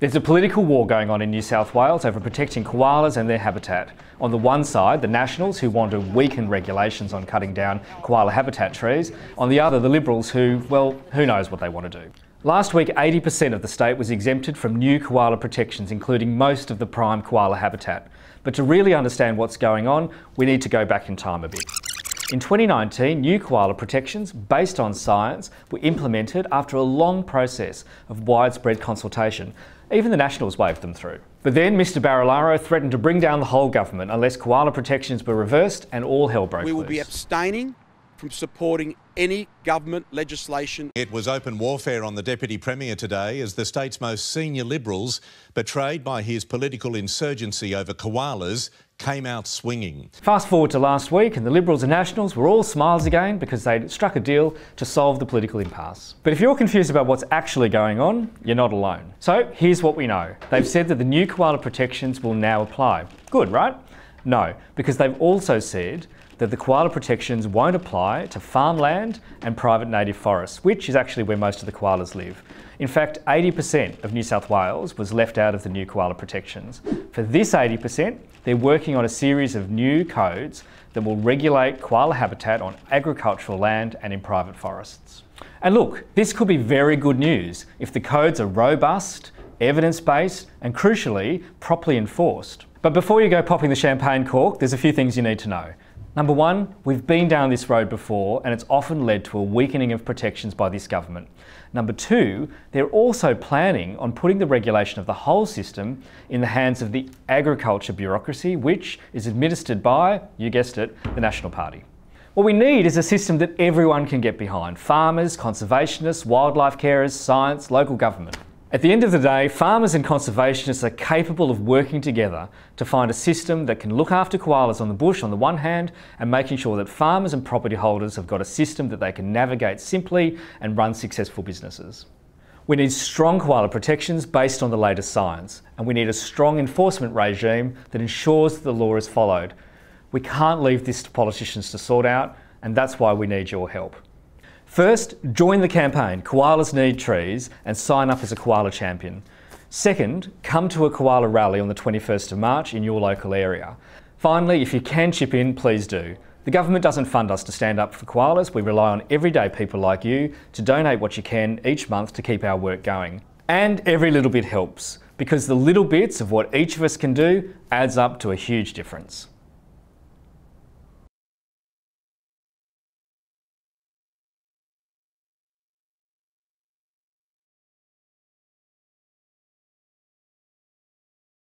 There's a political war going on in New South Wales over protecting koalas and their habitat. On the one side, the Nationals, who want to weaken regulations on cutting down koala habitat trees. On the other, the Liberals, who, well, who knows what they want to do. Last week, 80% of the state was exempted from new koala protections, including most of the prime koala habitat. But to really understand what's going on, we need to go back in time a bit. In 2019, new koala protections based on science were implemented after a long process of widespread consultation even the Nationals waved them through. But then Mr Barilaro threatened to bring down the whole government unless koala protections were reversed and all hell broke loose. We will loose. be abstaining from supporting any government legislation. It was open warfare on the Deputy Premier today as the state's most senior Liberals, betrayed by his political insurgency over koalas, came out swinging. Fast forward to last week, and the Liberals and Nationals were all smiles again because they'd struck a deal to solve the political impasse. But if you're confused about what's actually going on, you're not alone. So here's what we know. They've said that the new koala protections will now apply. Good, right? No, because they've also said that the koala protections won't apply to farmland and private native forests, which is actually where most of the koalas live. In fact, 80% of New South Wales was left out of the new koala protections. For this 80%, they're working on a series of new codes that will regulate koala habitat on agricultural land and in private forests. And look, this could be very good news if the codes are robust, evidence based, and crucially, properly enforced. But before you go popping the champagne cork, there's a few things you need to know. Number one, we've been down this road before and it's often led to a weakening of protections by this government. Number two, they're also planning on putting the regulation of the whole system in the hands of the agriculture bureaucracy, which is administered by, you guessed it, the National Party. What we need is a system that everyone can get behind farmers, conservationists, wildlife carers, science, local government. At the end of the day, farmers and conservationists are capable of working together to find a system that can look after koalas on the bush on the one hand and making sure that farmers and property holders have got a system that they can navigate simply and run successful businesses. We need strong koala protections based on the latest science, and we need a strong enforcement regime that ensures that the law is followed. We can't leave this to politicians to sort out, and that's why we need your help. First, join the campaign Koalas Need Trees and sign up as a koala champion. Second, come to a koala rally on the 21st of March in your local area. Finally, if you can chip in, please do. The government doesn't fund us to stand up for koalas, we rely on everyday people like you to donate what you can each month to keep our work going. And every little bit helps, because the little bits of what each of us can do adds up to a huge difference.